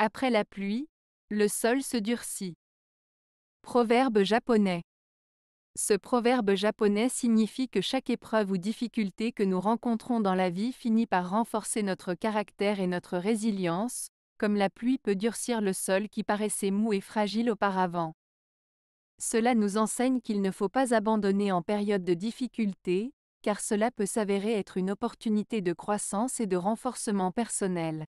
Après la pluie, le sol se durcit. Proverbe japonais. Ce proverbe japonais signifie que chaque épreuve ou difficulté que nous rencontrons dans la vie finit par renforcer notre caractère et notre résilience, comme la pluie peut durcir le sol qui paraissait mou et fragile auparavant. Cela nous enseigne qu'il ne faut pas abandonner en période de difficulté, car cela peut s'avérer être une opportunité de croissance et de renforcement personnel.